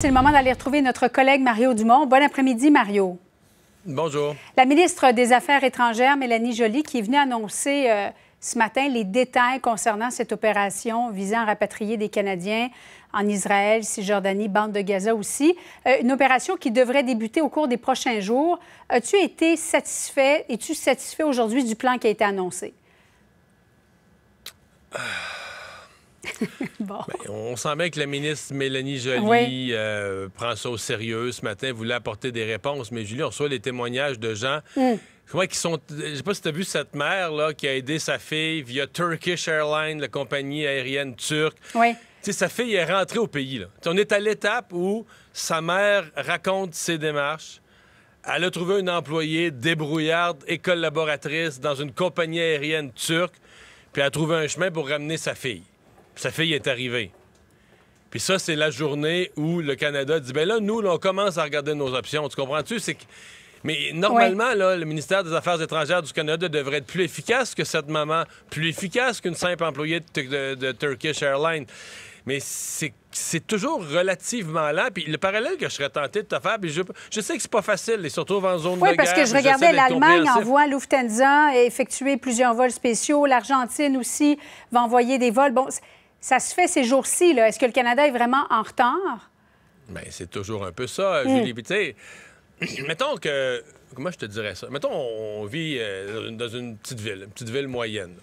C'est le moment d'aller retrouver notre collègue Mario Dumont. Bon après-midi, Mario. Bonjour. La ministre des Affaires étrangères, Mélanie Joly, qui est venue annoncer euh, ce matin les détails concernant cette opération visant à rapatrier des Canadiens en Israël, Cisjordanie, bande de Gaza aussi. Euh, une opération qui devrait débuter au cours des prochains jours. As-tu été satisfait, es-tu satisfait aujourd'hui du plan qui a été annoncé? Ah. Ben, on sent bien que la ministre Mélanie Joly euh, prend ça au sérieux ce matin, voulait apporter des réponses, mais Julie, on reçoit les témoignages de gens. Hmm. qui sont. Je sais pas si tu as vu cette mère là, qui a aidé sa fille via Turkish Airlines, la compagnie aérienne turque. Oui. sa fille est rentrée au pays. on est à l'étape où sa mère raconte ses démarches. Elle a trouvé une employée débrouillarde et collaboratrice dans une compagnie aérienne turque, puis elle a trouvé un chemin pour ramener sa fille. Sa fille est arrivée. Puis ça, c'est la journée où le Canada dit, ben là, nous, on commence à regarder nos options. Tu comprends-tu? C'est Mais normalement, là, le ministère des Affaires étrangères du Canada devrait être plus efficace que cette maman, plus efficace qu'une simple employée de, Turkish Airlines. Mais c'est toujours relativement lent. Puis le parallèle que je serais tenté de te faire, je, sais que c'est pas facile, et surtout en zone de guerre. Oui, parce que je regardais l'Allemagne envoie Lufthansa effectuer plusieurs vols spéciaux. L'Argentine aussi va envoyer des vols. Bon, ça se fait ces jours-ci. Est-ce que le Canada est vraiment en retard? Bien, c'est toujours un peu ça, hmm. Julie. Puis, mettons que. Comment je te dirais ça? Mettons, on vit euh, dans une petite ville, une petite ville moyenne.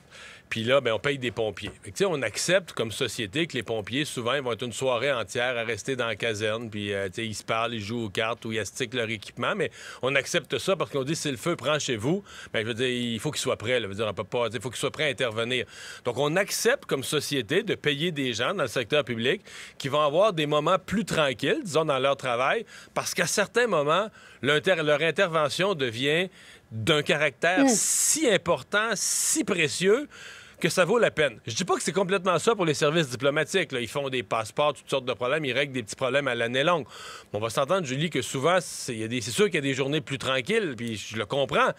Puis là, ben, on paye des pompiers. on accepte comme société que les pompiers, souvent, ils vont être une soirée entière à rester dans la caserne, puis euh, ils se parlent, ils jouent aux cartes ou ils astiquent leur équipement, mais on accepte ça parce qu'on dit si le feu prend chez vous, ben, je veux dire, il faut qu'ils soient prêts, dire, il faut qu'ils soient prêts à intervenir. Donc, on accepte comme société de payer des gens dans le secteur public qui vont avoir des moments plus tranquilles, disons, dans leur travail, parce qu'à certains moments, leur, intervention devient d'un caractère mmh. si important, si précieux, que ça vaut la peine. Je dis pas que c'est complètement ça pour les services diplomatiques. Là. Ils font des passeports, toutes sortes de problèmes, ils règlent des petits problèmes à l'année longue. on va s'entendre, Julie, que souvent, c'est sûr qu'il y a des journées plus tranquilles, puis je le comprends.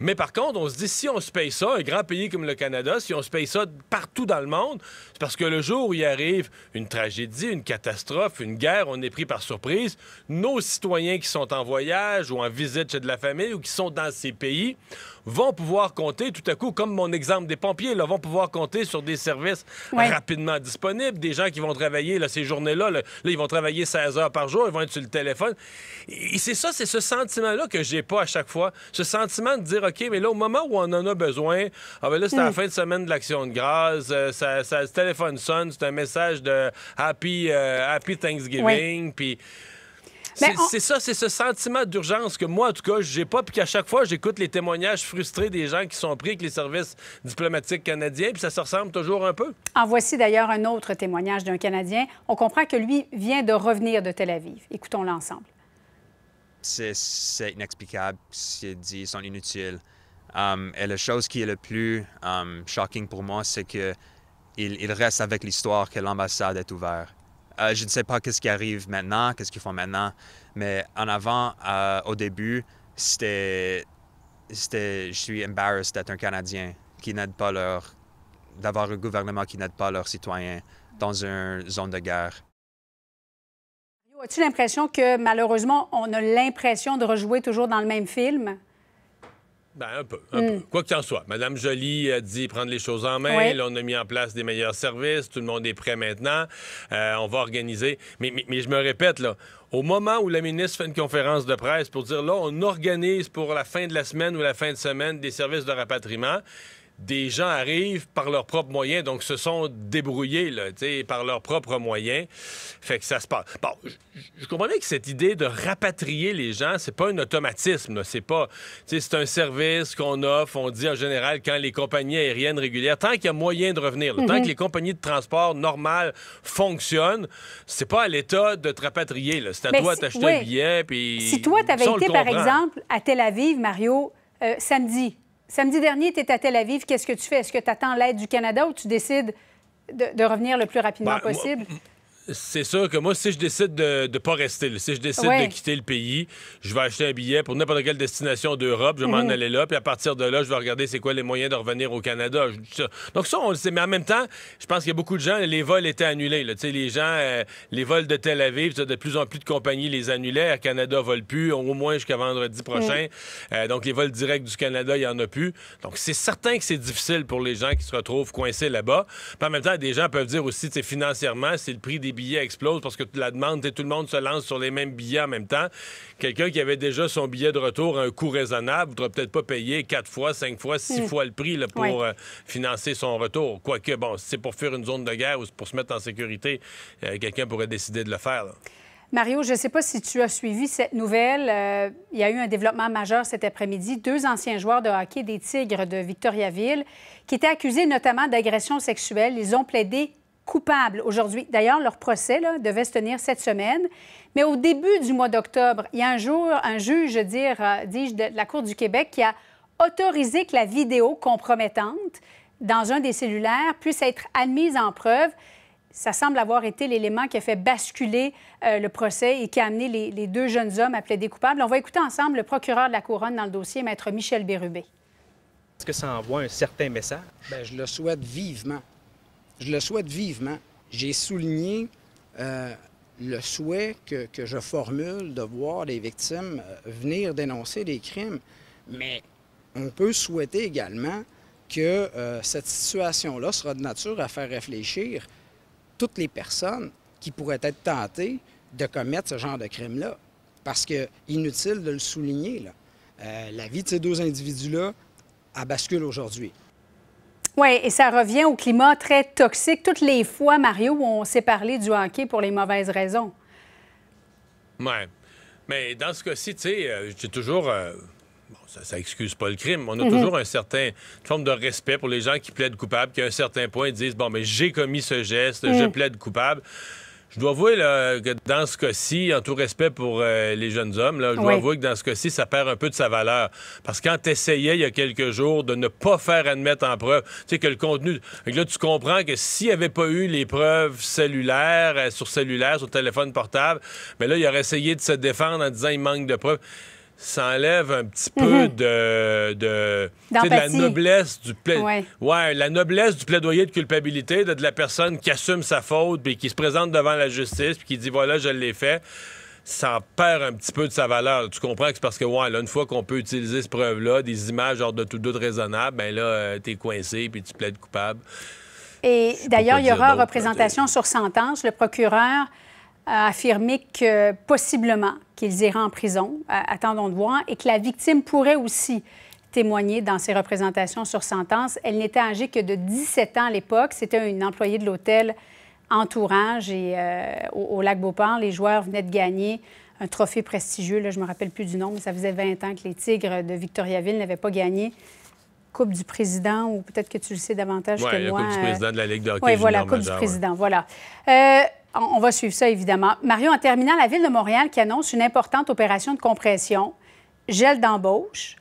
Mais par contre, on se dit, si on se paye ça, un grand pays comme le Canada, si on se paye ça partout dans le monde, c'est parce que le jour où il arrive une tragédie, une catastrophe, une guerre, on est pris par surprise. Nos citoyens qui sont en voyage ou en visite chez de la famille ou qui sont dans ces pays vont pouvoir compter tout à coup, comme mon exemple des pompiers, là, vont pouvoir compter sur des services rapidement disponibles, des gens qui vont travailler là, ces journées-là, là, là, ils vont travailler 16 heures par jour, ils vont être sur le téléphone. Et c'est ça, c'est ce sentiment-là que j'ai pas à chaque fois. Ce sentiment de dire OK, mais là, au moment où on en a besoin, ah ben là, c'est la hmm. fin de semaine de l'Action de grâce, euh, ça, le téléphone sonne, c'est un message de Happy, euh, happy Thanksgiving, puis... C'est ça, c'est ce sentiment d'urgence que moi, en tout cas, j'ai pas, puis qu'à chaque fois, j'écoute les témoignages frustrés des gens qui sont pris avec les services diplomatiques canadiens, puis ça se ressemble toujours un peu. En voici d'ailleurs un autre témoignage d'un Canadien. On comprend que lui vient de revenir de Tel Aviv. Écoutons-le ensemble c'est inexplicable, c'est dit, sont inutiles. Um, et la chose qui est le plus um, shocking pour moi, c'est que il, reste avec l'histoire que l'ambassade est ouverte. Euh, je ne sais pas qu'est-ce qui arrive maintenant, qu'est-ce qu'ils font maintenant, mais en avant, euh, au début, c'était, je suis embarrassé d'être un Canadien qui n'aide pas leur, d'avoir un gouvernement qui n'aide pas leurs citoyens dans une zone de guerre. As-tu l'impression que, malheureusement, on a l'impression de rejouer toujours dans le même film? Ben, un peu, un hmm. peu. Quoi qu'il en soit, Madame Jolie a dit prendre les choses en main. on a mis en place des meilleurs services. Tout le monde est prêt maintenant. Euh, on va organiser. Mais, mais je me répète, là, au moment où la ministre fait une conférence de presse pour dire là, on organise pour la fin de la semaine ou la fin de semaine des services de rapatriement, des gens arrivent par leurs propres moyens, donc se sont débrouillés là, par leurs propres moyens. Fait que ça se passe. Bon, je comprends que cette idée de rapatrier les gens, c'est pas un automatisme. C'est pas, c'est un service qu'on offre. On dit en général quand les compagnies aériennes régulières, tant qu'il y a moyen de revenir, tant mhm. que les compagnies de transport normales fonctionnent, c'est pas à l'État de te rapatrier. C'est à toi d'acheter un billet. Puis si toi t'avais été par exemple à Tel Aviv, Mario, euh, samedi Samedi dernier, tu étais à Tel Aviv. Qu'est-ce que tu fais? Est-ce que tu attends l'aide du Canada ou tu décides de, revenir le plus rapidement ben, possible? c'est sûr que moi, si je décide de ne pas rester, si je décide de quitter le pays, je vais acheter un billet pour n'importe quelle destination d'Europe, je vais m'en mhm. aller là, puis à partir de là, je vais regarder c'est quoi les moyens de revenir au Canada. donc ça, on le sait, mais en même temps, je pense qu'il y a beaucoup de gens, les vols étaient annulés. Là. Les gens, euh, les vols de Tel Aviv, de plus en plus de compagnies les annulaient. Air Canada ne vole plus, au moins jusqu'à vendredi mhm. prochain. Euh, donc les vols directs du Canada, il n'y en a plus. Donc c'est certain que c'est difficile pour les gens qui se retrouvent coincés là-bas. En même temps, des gens peuvent dire aussi, financièrement, c'est le prix des billets explosent parce que la demande, tout le monde se lance sur les mêmes billets en même temps. Quelqu'un qui avait déjà son billet de retour à un coût raisonnable ne voudra peut-être pas payer quatre fois, cinq fois, six hmm. fois le prix pour euh, financer son retour. Quoique, bon, si c'est pour fuir une zone de guerre ou pour se mettre en sécurité, euh, quelqu'un pourrait décider de le faire. Mario, je ne sais pas si tu as suivi cette nouvelle. Euh, il y a eu un développement majeur cet après-midi. Deux anciens joueurs de hockey des Tigres de Victoriaville qui étaient accusés notamment d'agression sexuelle. Ils ont plaidé coupables aujourd'hui. D'ailleurs, leur procès devait se tenir cette semaine. Mais au début du mois d'octobre, il y a un jour un juge, dire, euh, dis de la Cour du Québec qui a autorisé que la vidéo compromettante dans un des cellulaires puisse être admise en preuve. Ça semble avoir été l'élément qui a fait basculer euh, le procès et qui a amené les, deux jeunes hommes à plaider coupables. On va écouter ensemble le procureur de la Couronne dans le dossier, maître Michel Bérubé. Est-ce que ça envoie un certain message? Bien, je le souhaite vivement. Je le souhaite vivement. J'ai souligné euh, le souhait que, je formule de voir les victimes euh, venir dénoncer des crimes, mais on peut souhaiter également que euh, cette situation-là sera de nature à faire réfléchir toutes les personnes qui pourraient être tentées de commettre ce genre de crime-là. Parce que, inutile de le souligner, la vie de ces deux individus-là, elle bascule aujourd'hui. Oui, et ça revient au climat très toxique. Toutes les fois, Mario, où on s'est parlé du hockey pour les mauvaises raisons. Oui. Mais dans ce cas-ci, tu sais, euh, j'ai toujours. Euh, bon, ça, ça, excuse pas le crime. On a mhm. toujours un certain, forme de respect pour les gens qui plaident coupables, qui à un certain point disent Bon, mais j'ai commis ce geste, je mhm. plaide coupable. Je dois avouer que dans ce cas-ci, en tout respect pour euh, les jeunes hommes, je dois avouer que dans ce cas-ci, ça perd un peu de sa valeur. Parce que quand tu essayais il y a quelques jours de ne pas faire admettre en preuve, tu sais, que le contenu. Là, tu comprends que s'il n'y avait pas eu les preuves cellulaires, euh, sur cellulaire, sur téléphone portable, mais là, il aurait essayé de se défendre en disant il manque de preuves ça enlève un petit peu mhm. de, la noblesse du pla... ouais. la noblesse du plaidoyer de culpabilité de, la personne qui assume sa faute puis qui se présente devant la justice puis qui dit voilà je l'ai fait ça perd un petit peu de sa valeur. Tu comprends que c'est parce que, ouais, une fois qu'on peut utiliser cette preuve-là, des images hors de tout doute raisonnable, ben là, tu euh, t'es coincé puis tu plaides coupable. Et d'ailleurs, il y aura représentation sur sentence. Le procureur a affirmé que possiblement qu'ils iraient en prison, euh, attendons de voir, et que la victime pourrait aussi témoigner dans ses représentations sur sentence. Elle n'était âgée que de 17 ans à l'époque. C'était une employée de l'hôtel Entourage et euh, au, lac Beauport. Les joueurs venaient de gagner un trophée prestigieux. Je ne me rappelle plus du nom, mais ça faisait 20 ans que les Tigres de Victoriaville n'avaient pas gagné. Coupe du président, ou peut-être que tu le sais davantage que la Coupe du euh, président de la Ligue de hockey. Oui, voilà, Coupe du président, voilà on va suivre ça, évidemment. Mario, en terminant, la Ville de Montréal qui annonce une importante opération de compression, gel d'embauche,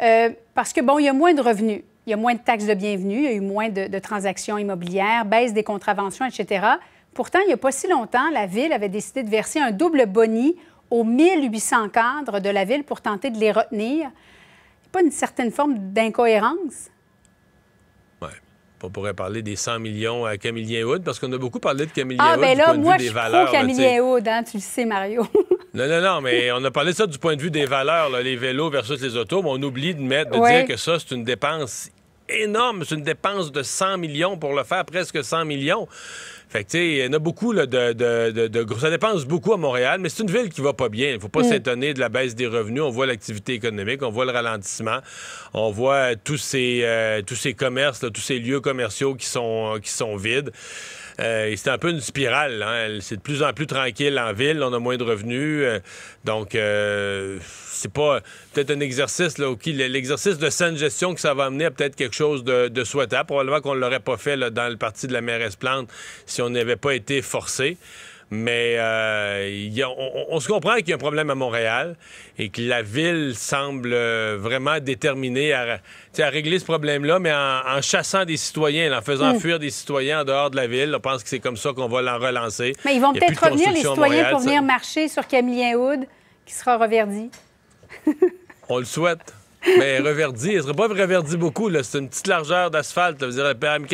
euh, parce que, bon, il y a moins de revenus, il y a moins de taxes de bienvenue, il y a eu moins de, transactions immobilières, baisse des contraventions, etc. Pourtant, il n'y a pas si longtemps, la Ville avait décidé de verser un double boni aux 1800 cadres de la Ville pour tenter de les retenir. Il n'y a pas une certaine forme d'incohérence? on pourrait parler des 100 millions à camillien Wood, parce qu'on a beaucoup parlé de camillien ah, du point de vue des valeurs. là, tu le sais, Mario. non, non, non, mais on a parlé ça du point de vue des valeurs, les vélos versus les autos, mais on oublie de, mettre, de dire que ça, c'est une dépense énorme. C'est une dépense de 100 millions pour le faire, presque 100 millions. Fait tu sais, il y en a beaucoup de, Ça dépense beaucoup à Montréal, mais c'est une ville qui va pas bien. Il faut pas mm. s'étonner de la baisse des revenus. On voit l'activité économique, on voit le ralentissement, on voit tous ces, euh, tous ces commerces, tous ces lieux commerciaux qui sont, qui sont vides. Euh, c'est un peu une spirale. Hein? C'est de plus en plus tranquille en ville. On a moins de revenus. Euh, donc, euh, c'est pas peut-être un exercice, là, l'exercice de saine gestion que ça va amener à peut-être quelque chose de, souhaitable. Probablement qu'on l'aurait pas fait dans le parti de la mairesse Plante si on n'avait pas été forcé. Mais euh, on, se comprend qu'il y a un problème à Montréal et que la ville semble euh, vraiment déterminée à, régler ce problème-là, mais en, chassant des citoyens, en faisant mm. fuir des citoyens en dehors de la ville. On pense que c'est comme ça qu'on va l'en relancer. Mais ils vont peut-être revenir, les citoyens, pour venir marcher sur Camille Houde, qui sera reverdi. on le souhaite. Mais reverdi, elle serait pas reverdi beaucoup. C'est une petite largeur d'asphalte. Ben,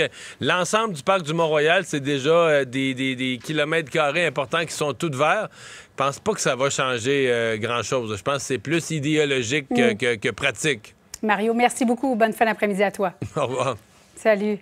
l'ensemble du parc du Mont-Royal, c'est déjà euh, des, kilomètres carrés importants qui sont tous verts. Je ne pense pas que ça va changer euh, grand-chose. Je pense que c'est plus idéologique mm. que pratique. Mario, merci beaucoup. Bonne fin d'après-midi à toi. Au revoir. Salut.